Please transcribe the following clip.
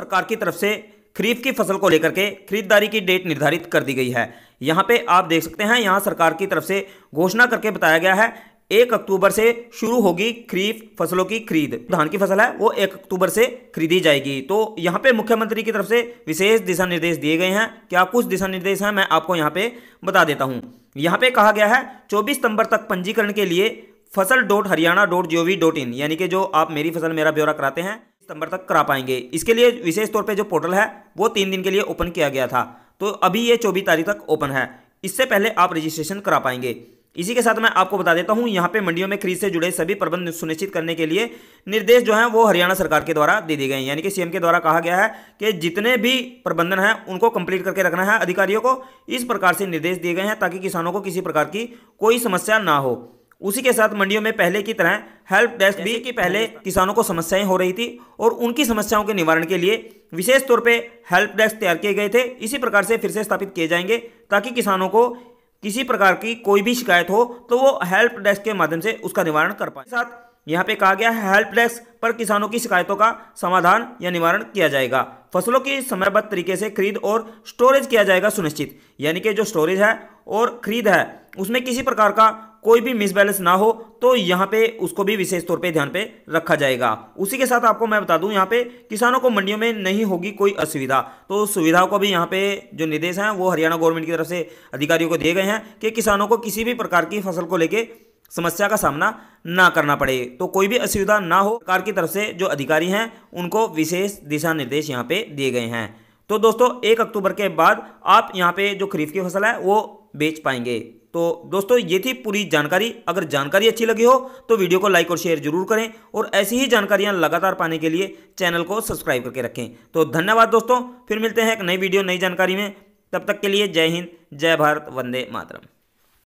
सरकार की तरफ से खरीफ की फसल को लेकर के खरीदारी की डेट निर्धारित कर दी गई है यहाँ पे आप देख सकते हैं यहाँ सरकार की तरफ से घोषणा करके बताया गया है एक अक्टूबर से शुरू होगी खरीफ फसलों की खरीद धान की फसल है वो एक अक्टूबर से खरीदी जाएगी तो यहाँ पे मुख्यमंत्री की तरफ से विशेष दिशा निर्देश दिए गए हैं क्या कुछ दिशा निर्देश हैं मैं आपको यहाँ पे बता देता हूँ यहाँ पे कहा गया है चौबीस सितंबर तक पंजीकरण के लिए फसल dot Haryana dot G O V dot in यानी कि जो आप मेरी फसल मेरा ब्यौरा कराते हैं सितंबर तक करा पाएंगे इसके लिए विशेष तौर पे जो पोर्टल है वो तीन दिन के लिए ओपन किया गया था तो अभी ये चौबीस तारीख तक ओपन है इससे पहले आप रजिस्ट्रेशन करा पाएंगे इसी के साथ मैं आपको बता देता हूँ यहाँ पे मंडियों में खरीद से जुड़े सभी प्रबंध सुनिश्चित करने के लिए निर्देश जो हैं वो हरियाणा सरकार के द्वारा दे दिए गए हैं यानी कि सीएम के द्वारा कहा गया है कि जितने भी प्रबंधन हैं उनको कंप्लीट करके रखना है अधिकारियों को इस प्रकार से निर्देश दिए गए हैं ताकि किसानों को किसी प्रकार की कोई समस्या ना हो उसी के साथ मंडियों में पहले की तरह हेल्प डेस्क भी कि पहले किसानों को समस्याएं हो रही थी और उनकी समस्याओं के निवारण के लिए विशेष तौर पे हेल्प डेस्क तैयार किए गए थे इसी प्रकार से फिर से स्थापित किए जाएंगे ताकि किसानों को किसी प्रकार की कोई भी शिकायत हो तो वो हेल्प डेस्क के माध्यम से उसका निवारण कर पाए साथ यहाँ पे कहा गया है हेल्प डेस्क पर किसानों की शिकायतों का समाधान या निवारण किया जाएगा फसलों की समयबद्ध तरीके से खरीद और स्टोरेज किया जाएगा सुनिश्चित यानी कि जो स्टोरेज है और खरीद है उसमें किसी प्रकार का कोई भी मिसबैलेंस ना हो तो यहाँ पे उसको भी विशेष तौर पे ध्यान पे रखा जाएगा उसी के साथ आपको मैं बता दूं यहाँ पे किसानों को मंडियों में नहीं होगी कोई असुविधा तो सुविधाओं को भी यहाँ पे जो निर्देश हैं वो हरियाणा गवर्नमेंट की तरफ से अधिकारियों को दिए गए हैं कि किसानों को किसी भी प्रकार की फसल को लेकर समस्या का सामना ना करना पड़े तो कोई भी असुविधा ना हो सरकार की तरफ से जो अधिकारी हैं उनको विशेष दिशा निर्देश यहाँ पे दिए गए हैं तो दोस्तों एक अक्टूबर के बाद आप यहाँ पे जो खरीफ की फसल है वो बेच पाएंगे तो दोस्तों ये थी पूरी जानकारी अगर जानकारी अच्छी लगी हो तो वीडियो को लाइक और शेयर जरूर करें और ऐसी ही जानकारियां लगातार पाने के लिए चैनल को सब्सक्राइब करके रखें तो धन्यवाद दोस्तों फिर मिलते हैं एक नई वीडियो नई जानकारी में तब तक के लिए जय हिंद जय भारत वंदे मातरम